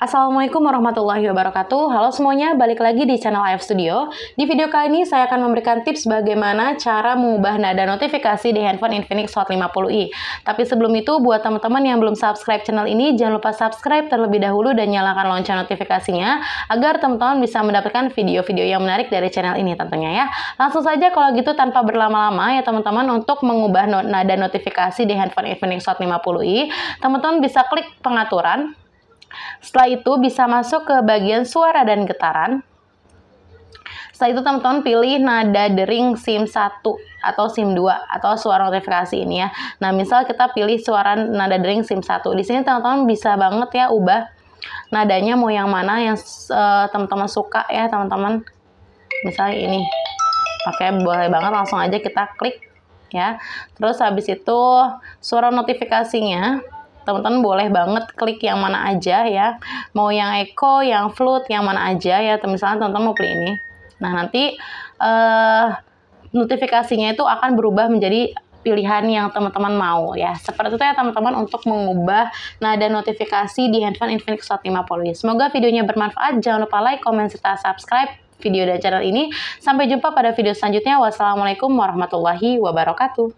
Assalamualaikum warahmatullahi wabarakatuh. Halo semuanya, balik lagi di channel AF Studio. Di video kali ini saya akan memberikan tips bagaimana cara mengubah nada notifikasi di handphone Infinix Hot 50i. Tapi sebelum itu, buat teman-teman yang belum subscribe channel ini, jangan lupa subscribe terlebih dahulu dan nyalakan lonceng notifikasinya agar teman-teman bisa mendapatkan video-video yang menarik dari channel ini tentunya ya. Langsung saja kalau gitu tanpa berlama-lama ya teman-teman untuk mengubah nada notifikasi di handphone Infinix Hot 50i, teman-teman bisa klik pengaturan setelah itu bisa masuk ke bagian suara dan getaran. Setelah itu teman-teman pilih nada dering SIM 1 atau SIM 2 atau suara notifikasi ini ya. Nah, misal kita pilih suara nada dering SIM 1. Di sini teman-teman bisa banget ya ubah nadanya mau yang mana yang teman eh, teman-teman suka ya, teman-teman. Misalnya ini. Oke, boleh banget langsung aja kita klik ya. Terus habis itu suara notifikasinya teman-teman boleh banget klik yang mana aja ya mau yang eco yang flute yang mana aja ya misalnya teman-teman mau pilih ini nah nanti uh, notifikasinya itu akan berubah menjadi pilihan yang teman-teman mau ya. Seperti itu ya teman-teman untuk mengubah nada notifikasi di handphone Infinix 150 50. Semoga videonya bermanfaat. Jangan lupa like, komen, serta subscribe video dan channel ini. Sampai jumpa pada video selanjutnya. Wassalamualaikum warahmatullahi wabarakatuh.